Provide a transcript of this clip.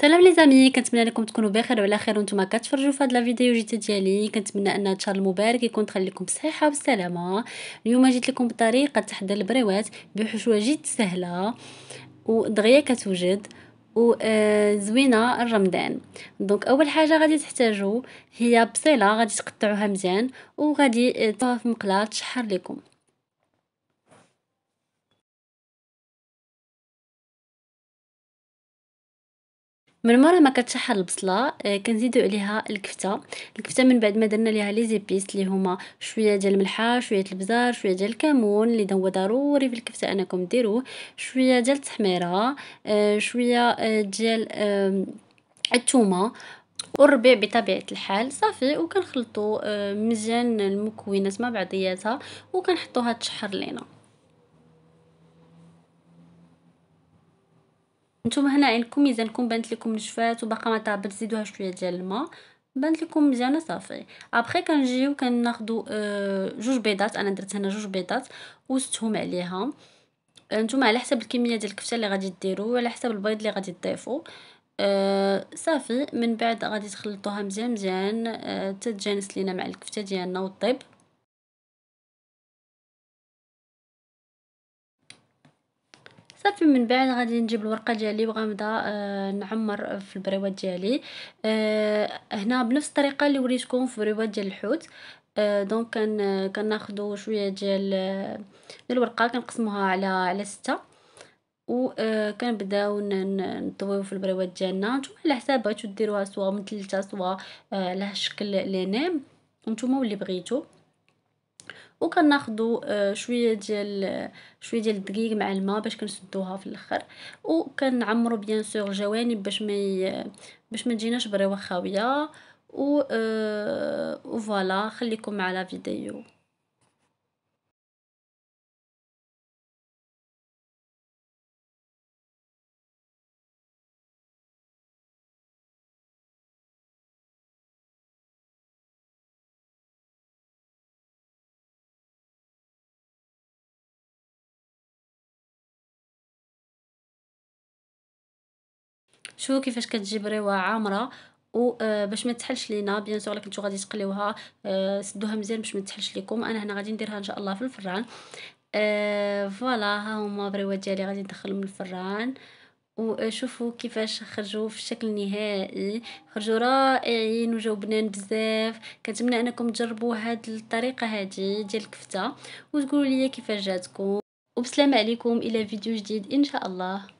سلام لي زامي كنتمنى لكم تكونوا بخير وعلى خير وانتم كتفرجوا في هاد لا فيديو جديده ديالي كنتمنى ان هاد الشهر المبارك يكون دخل لكم بصحه وبسلامه اليوم جيت لكم بطريقه تحضير البريوات بحشوه جد سهله ودغيا كتوجد وزوينه آه، الرمضان دونك اول حاجه غادي تحتاجوا هي بصيله غادي تقطعوها مزيان وغادي آه، تصاوبوها في مقله تشحر لكم من مرة ما كتشحر البصله آه، كنزيدو عليها الكفته الكفته من بعد ما درنا ليها لي زيبيس اللي هما شويه ديال الملحه شويه البزار شويه ديال الكمون اللي هو ضروري في الكفته انكم ديروه شويه ديال التحميره آه، شويه آه، ديال الثومه والربيع بطبيعه الحال صافي وكنخلطو مزيان المكونات مع بعضياتها وكنحطوها تشحر لينا نتوما هنا عينكم ميزانكم بانت لكم نشفات وباقا ما تعبر زيدوها شويه ديال الماء بانت لكم مزيانه صافي ابخي كنجيو كناخذوا آه، جوج بيضات انا درت هنا جوج بيضات وستهم عليها آه، نتوما على حسب الكميه ديال الكفته اللي غادي ديروا وعلى حسب البيض اللي غادي تضيفوا أه صافي من بعد غادي تخلطوها مزيان مزيان آه، تتجانس لينا مع الكفته ديالنا والطيب صافي من بعد غادي نجيب الورقه ديالي وغنبدا آه نعمر في البريوات ديالي آه هنا بنفس الطريقه اللي وريتكم في بريوات ديال الحوت آه، دونك كان كناخذوا شويه ديال ديال الورقه كنقسموها على على سته وكنبداو آه، نطويو في البريوات ديالنا نتوما على حساب بغيتو ديروها من مثلثه سوا آه، على الشكل اللي نايم نتوما واللي بغيتو وكناخذوا آه، شويه ديال آه، شويه ديال الدقيق مع الماء باش كنسدوها في الاخر وكنعمروا بيان سور الجوانب باش ما باش ما تجيناش بريوه خاويه و آه، فوالا خليكم مع لا فيديو شوفوا كيفاش كتجيب كتجبريوها عامره آه، باش ما تحلش لينا بيان سور كنتو غادي تقليوها آه، سدوها مزيان باش ما تحلش لكم انا هنا غادي نديرها ان شاء الله في الفران آه، فوالا ها هما بريوات ديالي غادي ندخلهم الفران وشوفوا كيفاش خرجوا في الشكل النهائي خرجوا رائعين وجاو بنان بزاف كنتمنى انكم تجربوا هاد الطريقه هادي ديال الكفته وتقولوا لي كيفاش جاتكم وبسلام عليكم الى فيديو جديد ان شاء الله